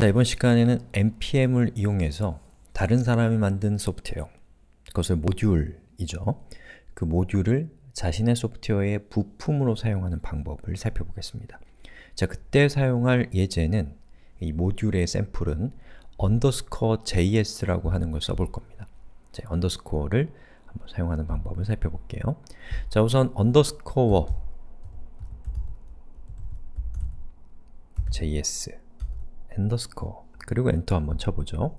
자, 이번 시간에는 npm을 이용해서 다른 사람이 만든 소프트웨어 그것을 모듈이죠. 그 모듈을 자신의 소프트웨어의 부품으로 사용하는 방법을 살펴보겠습니다. 자, 그때 사용할 예제는 이 모듈의 샘플은 underscore js라고 하는 걸 써볼 겁니다. 자, underscore를 한번 사용하는 방법을 살펴볼게요. 자, 우선 underscore js 엔더스코어 그리고 엔터 한번 쳐보죠.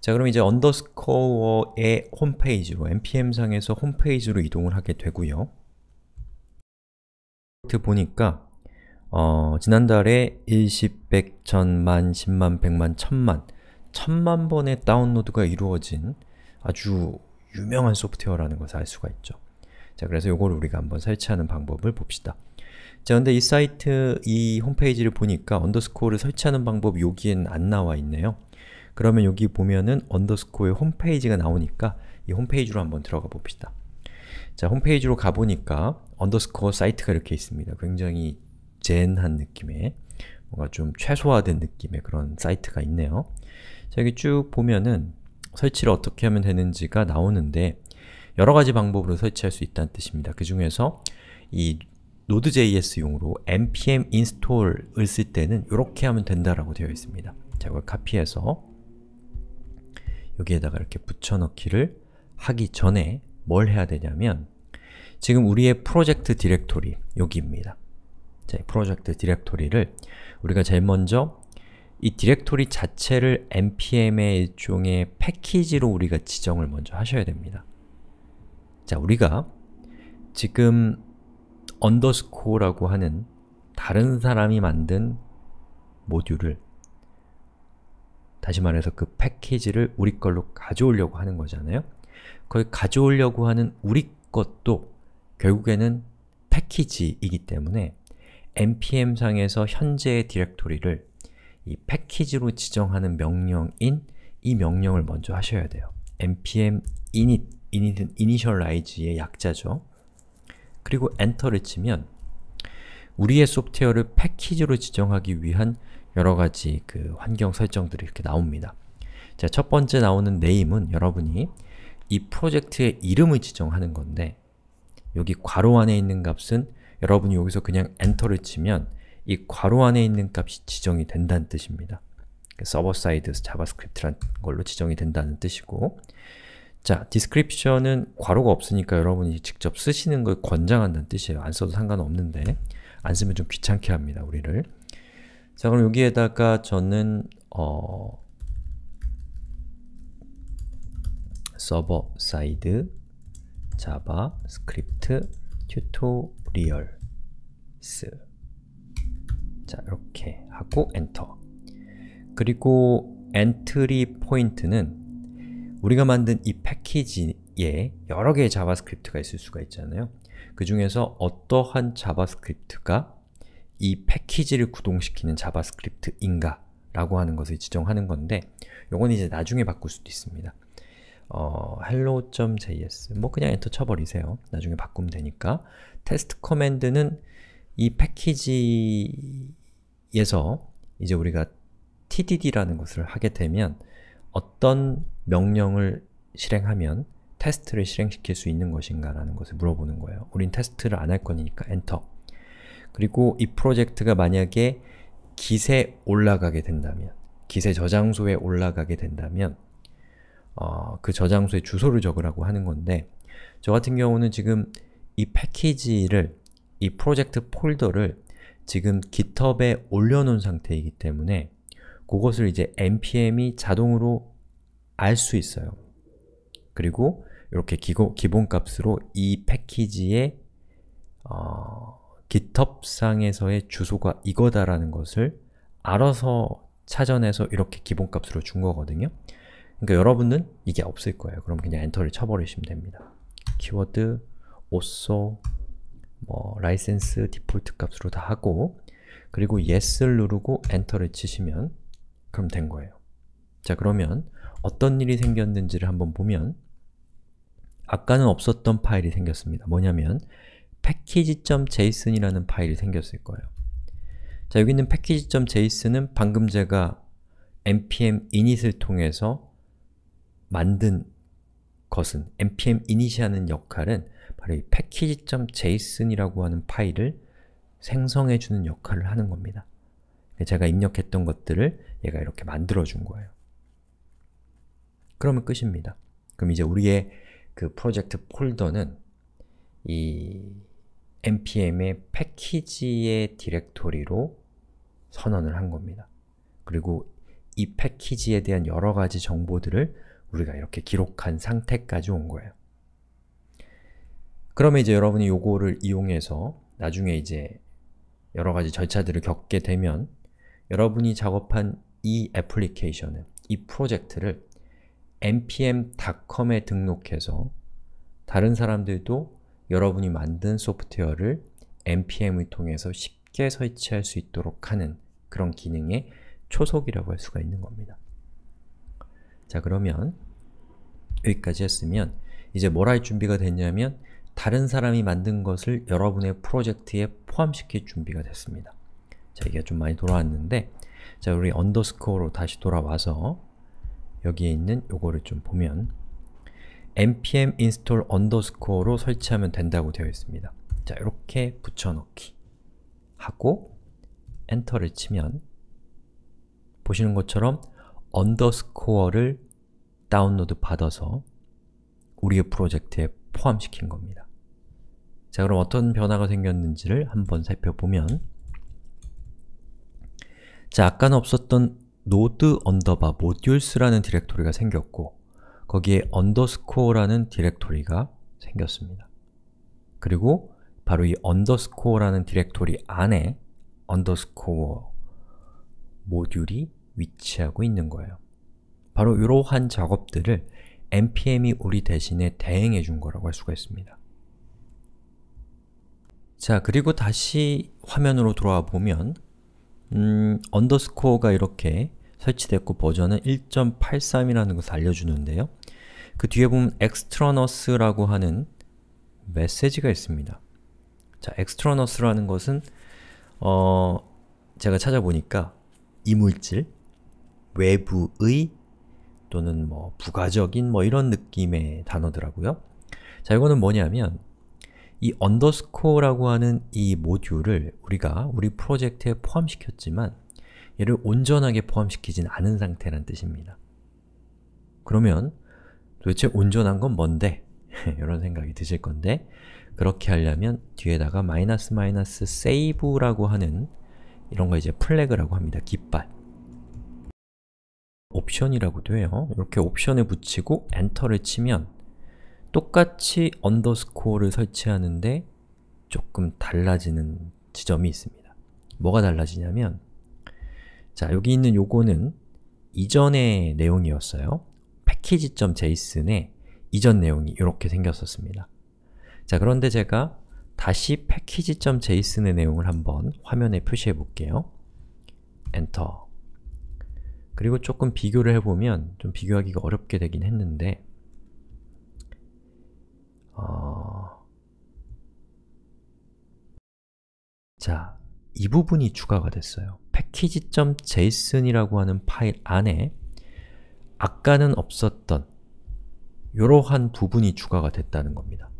자 그럼 이제 언더스코어의 홈페이지로 npm상에서 홈페이지로 이동을 하게 되고요. 보니까 어, 지난달에 10, 100, 1000만, 10만, 100만, 1000만 1000만 번의 다운로드가 이루어진 아주 유명한 소프트웨어라는 것을 알 수가 있죠. 자, 그래서 이걸 우리가 한번 설치하는 방법을 봅시다. 자, 근데 이 사이트, 이 홈페이지를 보니까 언더스코어를 설치하는 방법 여기엔 안 나와 있네요. 그러면 여기 보면은 언더스코어의 홈페이지가 나오니까 이 홈페이지로 한번 들어가 봅시다. 자, 홈페이지로 가보니까 언더스코어 사이트가 이렇게 있습니다. 굉장히 젠한 느낌의 뭔가 좀 최소화된 느낌의 그런 사이트가 있네요. 자, 여기 쭉 보면은 설치를 어떻게 하면 되는지가 나오는데 여러 가지 방법으로 설치할 수 있다는 뜻입니다. 그 중에서 이 Node.js용으로 npm install을 쓸 때는 이렇게 하면 된다라고 되어 있습니다. 자, 이걸 카피해서 여기에다가 이렇게 붙여넣기를 하기 전에 뭘 해야 되냐면 지금 우리의 프로젝트 디렉토리 여기입니다. 자, 프로젝트 디렉토리를 우리가 제일 먼저 이 디렉토리 자체를 npm의 일종의 패키지로 우리가 지정을 먼저 하셔야 됩니다. 자, 우리가 지금 언더스코어라고 하는 다른 사람이 만든 모듈을 다시 말해서 그 패키지를 우리 걸로 가져오려고 하는 거잖아요. 거기 가져오려고 하는 우리 것도 결국에는 패키지이기 때문에 npm상에서 현재의 디렉토리를 이 패키지로 지정하는 명령인 이 명령을 먼저 하셔야 돼요. npm init, init은 initialize의 약자죠. 그리고 엔터를 치면 우리의 소프트웨어를 패키지로 지정하기 위한 여러가지 그 환경 설정들이 이렇게 나옵니다. 자, 첫 번째 나오는 n a 은 여러분이 이 프로젝트의 이름을 지정하는 건데 여기 괄호 안에 있는 값은 여러분이 여기서 그냥 엔터를 치면 이 괄호 안에 있는 값이 지정이 된다는 뜻입니다. 그 서버 사이드 자바스크립트란 걸로 지정이 된다는 뜻이고 자, description은 괄호가 없으니까 여러분이 직접 쓰시는 걸 권장한다는 뜻이에요. 안 써도 상관없는데 안 쓰면 좀 귀찮게 합니다, 우리를. 자, 그럼 여기에다가 저는 어... 서버 사이드 자바 스크립트 튜토리얼스 자, 이렇게 하고 엔터 그리고 엔트리 포인트는 우리가 만든 이 패키지에 여러 개의 자바스크립트가 있을 수가 있잖아요. 그 중에서 어떠한 자바스크립트가 이 패키지를 구동시키는 자바스크립트인가 라고 하는 것을 지정하는 건데 요건 이제 나중에 바꿀 수도 있습니다. 어, hello.js 뭐 그냥 엔터 쳐버리세요. 나중에 바꾸면 되니까 테스트 커맨드는 이 패키지에서 이제 우리가 tdd라는 것을 하게 되면 어떤 명령을 실행하면 테스트를 실행시킬 수 있는 것인가 라는 것을 물어보는 거예요. 우린 테스트를 안 할 거니까 엔터 그리고 이 프로젝트가 만약에 기세 올라가게 된다면 기세 저장소에 올라가게 된다면 어, 그저장소에 주소를 적으라고 하는 건데 저 같은 경우는 지금 이 패키지를 이 프로젝트 폴더를 지금 GitHub에 올려놓은 상태이기 때문에 그것을 이제 npm이 자동으로 알 수 있어요. 그리고 이렇게 기고, 기본값으로 이 패키지의 어, GitHub상에서의 주소가 이거다라는 것을 알아서 찾아내서 이렇게 기본값으로 준 거거든요. 그러니까 여러분은 이게 없을 거예요. 그럼 그냥 엔터를 쳐버리시면 됩니다. 키워드, also, 뭐 라이센스, 디폴트 값으로 다 하고 그리고 yes를 누르고 엔터를 치시면 그럼 된 거예요. 자 그러면 어떤 일이 생겼는지를 한번 보면 아까는 없었던 파일이 생겼습니다. 뭐냐면 패키지.json이라는 파일이 생겼을 거예요. 자 여기 있는 패키지.json은 방금 제가 npm init을 통해서 만든 것은 npm init이 하는 역할은 바로 이 패키지.json이라고 하는 파일을 생성해주는 역할을 하는 겁니다. 제가 입력했던 것들을 얘가 이렇게 만들어준 거예요. 그러면 끝입니다. 그럼 이제 우리의 그 프로젝트 폴더는 이 npm의 패키지의 디렉토리로 선언을 한 겁니다. 그리고 이 패키지에 대한 여러 가지 정보들을 우리가 이렇게 기록한 상태까지 온 거예요. 그러면 이제 여러분이 요거를 이용해서 나중에 이제 여러 가지 절차들을 겪게 되면 여러분이 작업한 이 애플리케이션을, 이 프로젝트를 npm.com에 등록해서 다른 사람들도 여러분이 만든 소프트웨어를 npm을 통해서 쉽게 설치할 수 있도록 하는 그런 기능의 초석이라고 할 수가 있는 겁니다. 자 그러면 여기까지 했으면 이제 뭘 할 준비가 됐냐면 다른 사람이 만든 것을 여러분의 프로젝트에 포함시킬 준비가 됐습니다. 자, 얘기가 좀 많이 돌아왔는데 자, 우리 언더스코어로 다시 돌아와서 여기에 있는 요거를 좀 보면 npm install underscore로 설치하면 된다고 되어 있습니다. 자, 이렇게 붙여넣기 하고 엔터를 치면 보시는 것처럼 언더스코어를 다운로드 받아서 우리의 프로젝트에 포함시킨 겁니다. 자, 그럼 어떤 변화가 생겼는지를 한번 살펴보면 자, 아까는 없었던 node underbar m o d u l e s 라는 디렉토리가 생겼고 거기에 underscore라는 디렉토리가 생겼습니다. 그리고 바로 이 underscore라는 디렉토리 안에 underscore 모듈이 위치하고 있는 거예요. 바로 이러한 작업들을 npm이 우리 대신에 대행해 준 거라고 할 수가 있습니다. 자, 그리고 다시 화면으로 돌아와 보면 음, 언더스코어가 이렇게 설치됐고 버전은 1.83이라는 것을 알려주는데요. 그 뒤에 보면 externus라고 하는 메시지가 있습니다. 자, externus라는 것은 어, 제가 찾아보니까 이물질, 외부의 또는 뭐 부가적인 뭐 이런 느낌의 단어더라고요. 자, 이거는 뭐냐면 이 언더스코어라고 하는 이 모듈을 우리가 우리 프로젝트에 포함시켰지만 얘를 온전하게 포함시키진 않은 상태라는 뜻입니다. 그러면 도대체 온전한 건 뭔데? 이런 생각이 드실 건데 그렇게 하려면 뒤에다가 마이너스 마이너스 save라고 하는 이런 거 이제 플래그라고 합니다. 깃발 옵션이라고도 해요. 이렇게 옵션을 붙이고 엔터를 치면 똑같이 언더스코어를 설치하는데 조금 달라지는 지점이 있습니다. 뭐가 달라지냐면 자, 여기 있는 요거는 이전의 내용이었어요. 패키지.json의 이전 내용이 이렇게 생겼었습니다. 자, 그런데 제가 다시 패키지.json의 내용을 한번 화면에 표시해 볼게요. 엔터 그리고 조금 비교를 해보면 좀 비교하기가 어렵게 되긴 했는데 어... 자, 이 부분이 추가가 됐어요. 패키지.json이라고 하는 파일 안에 아까는 없었던 이러한 부분이 추가가 됐다는 겁니다.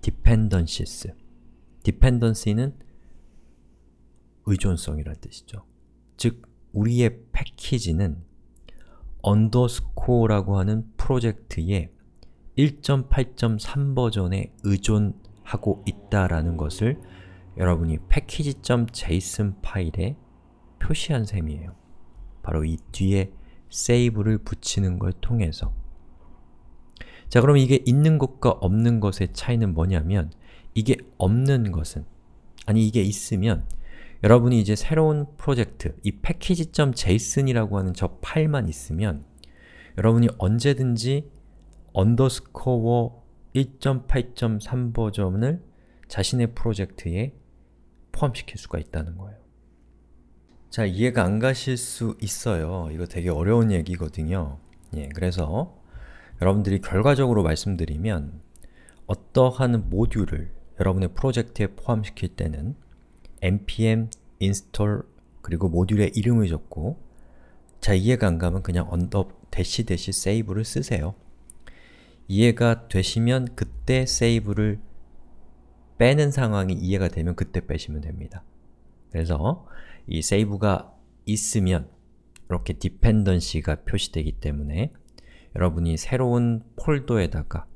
dependencies. dependency는 의존성이라 뜻이죠. 즉, 우리의 패키지는 언더스코어라고 하는 프로젝트의 1.8.3 버전에 의존하고 있다라는 것을 여러분이 패키지.json 파일에 표시한 셈이에요. 바로 이 뒤에 save를 붙이는 걸 통해서 자 그럼 이게 있는 것과 없는 것의 차이는 뭐냐면 이게 없는 것은 아니 이게 있으면 여러분이 이제 새로운 프로젝트, 이 패키지.json이라고 하는 저 파일만 있으면 여러분이 언제든지 언더스코어 1.8.3 버전을 자신의 프로젝트에 포함시킬 수가 있다는 거예요. 자, 이해가 안 가실 수 있어요. 이거 되게 어려운 얘기거든요. 예, 그래서 여러분들이 결과적으로 말씀드리면 어떠한 모듈을 여러분의 프로젝트에 포함시킬 때는 npm install 그리고 모듈의 이름을 적고 자, 이해가 안 가면 그냥 언더 대시 대시 s a v 를 쓰세요. 이해가 되시면 그때 세이브를 빼는 상황이 이해가 되면 그때 빼시면 됩니다. 그래서 이 세이브가 있으면 이렇게 디펜던시가 표시되기 때문에 여러분이 새로운 폴더에다가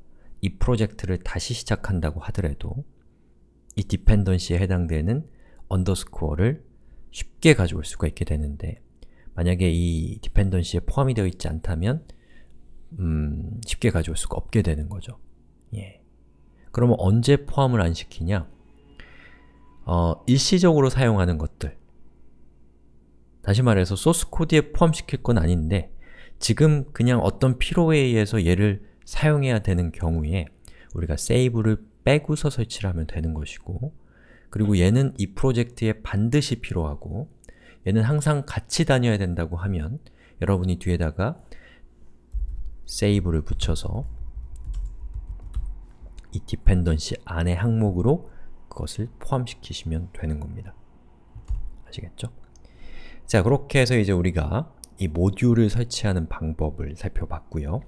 이 프로젝트를 다시 시작한다고 하더라도 이 디펜던시에 해당되는 언더스코어를 쉽게 가져올 수가 있게 되는데 만약에 이 디펜던시에 포함이 되어 있지 않다면 쉽게 가져올 수가 없게 되는 거죠. 예. 그러면 언제 포함을 안 시키냐? 어, 일시적으로 사용하는 것들 다시 말해서 소스 코드에 포함시킬 건 아닌데 지금 그냥 어떤 필요에 의해서 얘를 사용해야 되는 경우에 우리가 세이브를 빼고서 설치를 하면 되는 것이고 그리고 얘는 이 프로젝트에 반드시 필요하고 얘는 항상 같이 다녀야 된다고 하면 여러분이 뒤에다가 세이브를 붙여서 이 디펜던시 안의 항목으로 그것을 포함시키시면 되는 겁니다. 아시겠죠? 자, 그렇게 해서 이제 우리가 이 모듈을 설치하는 방법을 살펴봤고요.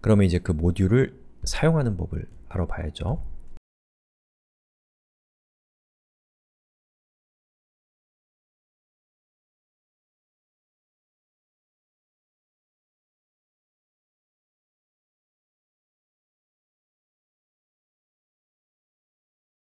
그러면 이제 그 모듈을 사용하는 법을 알아봐야죠.